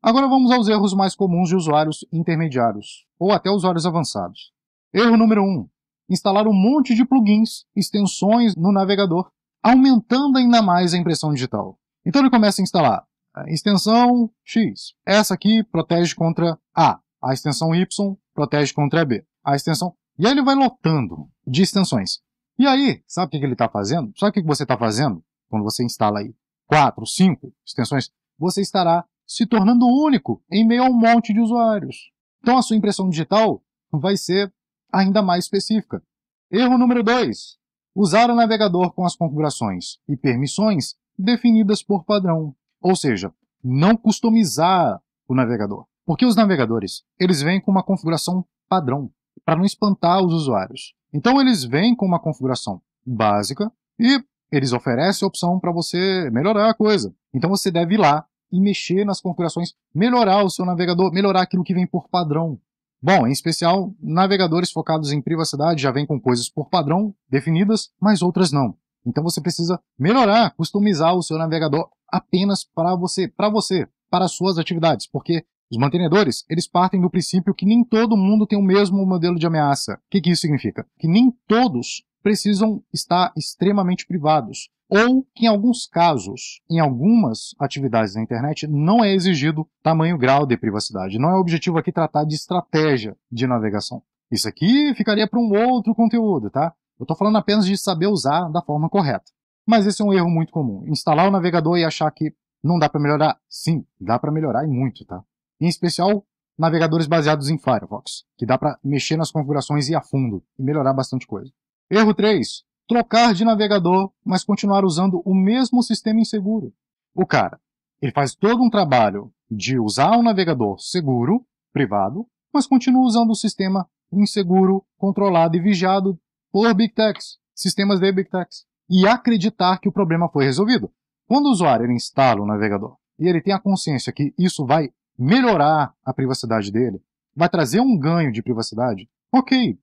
Agora vamos aos erros mais comuns de usuários intermediários, ou até usuários avançados. Erro número 1. Um, instalar um monte de plugins, extensões no navegador, aumentando ainda mais a impressão digital. Então ele começa a instalar a eh, extensão X. Essa aqui protege contra A. A extensão Y protege contra B. A extensão. E aí ele vai lotando de extensões. E aí, sabe o que ele está fazendo? Sabe o que você está fazendo quando você instala aí quatro, cinco extensões? Você estará se tornando único em meio a um monte de usuários. Então a sua impressão digital vai ser ainda mais específica. Erro número 2. Usar o navegador com as configurações e permissões definidas por padrão. Ou seja, não customizar o navegador. Porque os navegadores, eles vêm com uma configuração padrão, para não espantar os usuários. Então eles vêm com uma configuração básica e eles oferecem a opção para você melhorar a coisa. Então você deve ir lá e mexer nas configurações, melhorar o seu navegador, melhorar aquilo que vem por padrão. Bom, em especial, navegadores focados em privacidade já vêm com coisas por padrão definidas, mas outras não. Então você precisa melhorar, customizar o seu navegador apenas para você, para você, para suas atividades, porque os mantenedores, eles partem do princípio que nem todo mundo tem o mesmo modelo de ameaça. O que, que isso significa? Que nem todos precisam estar extremamente privados, ou que em alguns casos, em algumas atividades da internet, não é exigido tamanho grau de privacidade. Não é objetivo aqui tratar de estratégia de navegação. Isso aqui ficaria para um outro conteúdo, tá? Eu estou falando apenas de saber usar da forma correta. Mas esse é um erro muito comum. Instalar o navegador e achar que não dá para melhorar. Sim, dá para melhorar e muito, tá? Em especial, navegadores baseados em Firefox, que dá para mexer nas configurações e a fundo e melhorar bastante coisa. Erro 3. Trocar de navegador, mas continuar usando o mesmo sistema inseguro. O cara, ele faz todo um trabalho de usar um navegador seguro, privado, mas continua usando o sistema inseguro, controlado e vigiado por Big Techs, sistemas de Big Techs, e acreditar que o problema foi resolvido. Quando o usuário ele instala o navegador e ele tem a consciência que isso vai melhorar a privacidade dele, vai trazer um ganho de privacidade, ok,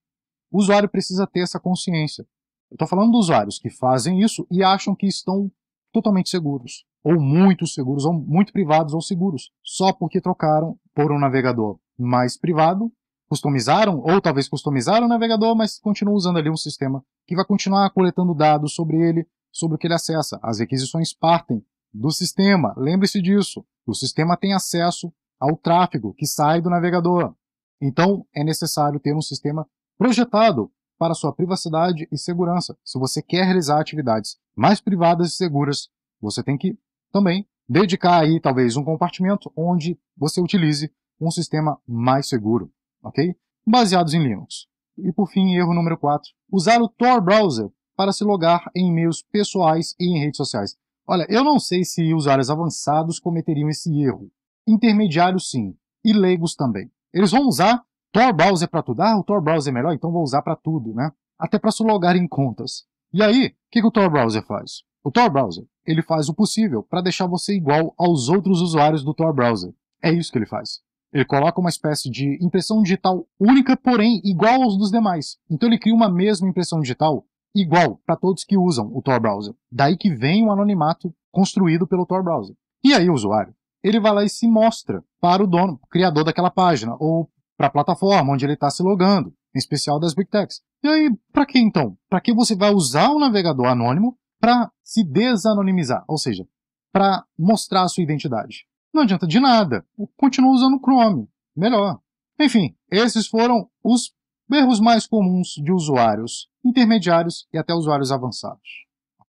o usuário precisa ter essa consciência. Eu estou falando dos usuários que fazem isso e acham que estão totalmente seguros, ou muito seguros, ou muito privados ou seguros, só porque trocaram por um navegador mais privado, customizaram, ou talvez customizaram o navegador, mas continuam usando ali um sistema que vai continuar coletando dados sobre ele, sobre o que ele acessa. As requisições partem do sistema. Lembre-se disso. O sistema tem acesso ao tráfego que sai do navegador. Então, é necessário ter um sistema projetado para sua privacidade e segurança. Se você quer realizar atividades mais privadas e seguras, você tem que também dedicar aí talvez um compartimento onde você utilize um sistema mais seguro, ok? Baseados em Linux. E por fim, erro número 4, usar o Tor browser para se logar em e-mails pessoais e em redes sociais. Olha, eu não sei se usuários avançados cometeriam esse erro. Intermediários sim, e leigos também. Eles vão usar Tor Browser é para tudo. Ah, o Tor Browser é melhor, então vou usar para tudo, né? Até para se logar em contas. E aí, o que, que o Tor Browser faz? O Tor Browser, ele faz o possível para deixar você igual aos outros usuários do Tor Browser. É isso que ele faz. Ele coloca uma espécie de impressão digital única, porém igual aos dos demais. Então ele cria uma mesma impressão digital igual para todos que usam o Tor Browser. Daí que vem o anonimato construído pelo Tor Browser. E aí o usuário, ele vai lá e se mostra para o dono, criador daquela página, ou para a plataforma onde ele está se logando, em especial das Big Techs. E aí, para que então? Para que você vai usar um navegador anônimo para se desanonimizar, ou seja, para mostrar a sua identidade? Não adianta de nada. Continua usando o Chrome, melhor. Enfim, esses foram os erros mais comuns de usuários intermediários e até usuários avançados.